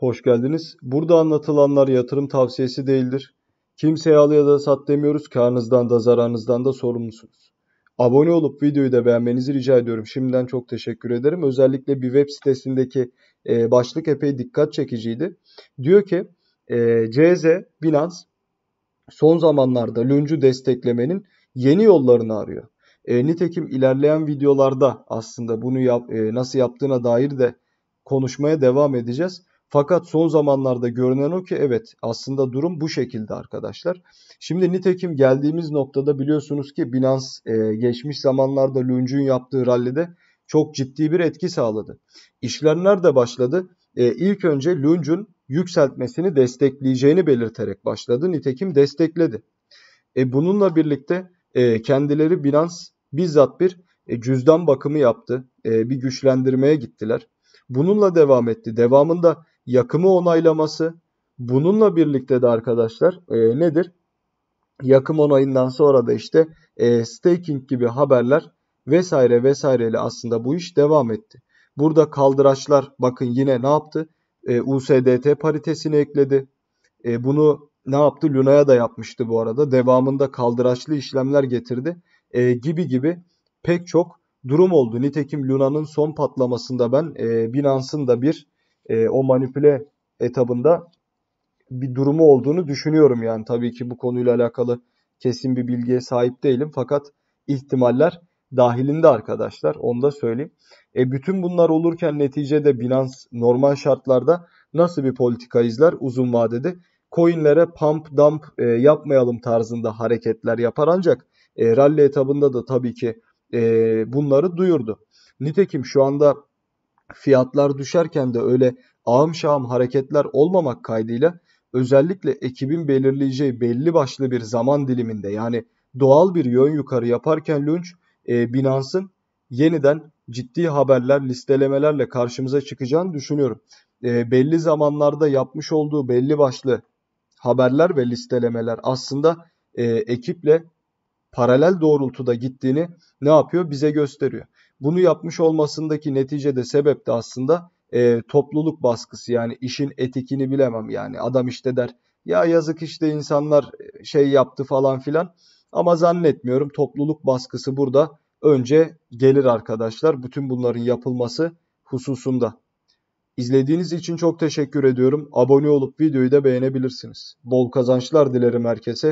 Hoş geldiniz. Burada anlatılanlar yatırım tavsiyesi değildir. Kimseye al ya da sat demiyoruz. Karnınızdan da zararınızdan da sorumlusunuz. Abone olup videoyu da beğenmenizi rica ediyorum. Şimdiden çok teşekkür ederim. Özellikle bir web sitesindeki e, başlık epey dikkat çekiciydi. Diyor ki e, CZ Binance son zamanlarda Lüncü desteklemenin yeni yollarını arıyor. E, nitekim ilerleyen videolarda aslında bunu yap, e, nasıl yaptığına dair de konuşmaya devam edeceğiz. Fakat son zamanlarda görünen o ki evet aslında durum bu şekilde arkadaşlar. Şimdi nitekim geldiğimiz noktada biliyorsunuz ki Binance e, geçmiş zamanlarda Lunge'un yaptığı rallide çok ciddi bir etki sağladı. İşlemler de başladı. E, ilk önce Lunge'un yükseltmesini destekleyeceğini belirterek başladı. Nitekim destekledi. E, bununla birlikte e, kendileri Binance bizzat bir e, cüzdan bakımı yaptı. E, bir güçlendirmeye gittiler. Bununla devam etti. Devamında yakımı onaylaması. Bununla birlikte de arkadaşlar e, nedir? Yakım onayından sonra da işte e, staking gibi haberler vesaire vesaireyle aslında bu iş devam etti. Burada kaldıraçlar bakın yine ne yaptı? E, USDT paritesini ekledi. E, bunu ne yaptı? Luna'ya da yapmıştı bu arada. Devamında kaldıraçlı işlemler getirdi. E, gibi gibi pek çok durum oldu. Nitekim Luna'nın son patlamasında ben e, Binance'ın da bir e, o manipüle etabında bir durumu olduğunu düşünüyorum yani. Tabii ki bu konuyla alakalı kesin bir bilgiye sahip değilim fakat ihtimaller dahilinde arkadaşlar. Onu da söyleyeyim. E, bütün bunlar olurken neticede Binance normal şartlarda nasıl bir politika izler uzun vadede? Coinlere pump dump e, yapmayalım tarzında hareketler yapar ancak e, rally etabında da tabii ki e, bunları duyurdu. Nitekim şu anda fiyatlar düşerken de öyle ağım şağım hareketler olmamak kaydıyla özellikle ekibin belirleyeceği belli başlı bir zaman diliminde yani doğal bir yön yukarı yaparken lunch e, Binance'ın yeniden ciddi haberler, listelemelerle karşımıza çıkacağını düşünüyorum. E, belli zamanlarda yapmış olduğu belli başlı haberler ve listelemeler aslında e, ekiple paralel doğrultuda gittiğini ne yapıyor? Bize gösteriyor. Bunu yapmış olmasındaki neticede sebep de aslında e, topluluk baskısı yani işin etikini bilemem yani adam işte der ya yazık işte insanlar e, şey yaptı falan filan ama zannetmiyorum topluluk baskısı burada önce gelir arkadaşlar bütün bunların yapılması hususunda. İzlediğiniz için çok teşekkür ediyorum. Abone olup videoyu da beğenebilirsiniz. Bol kazançlar dilerim herkese.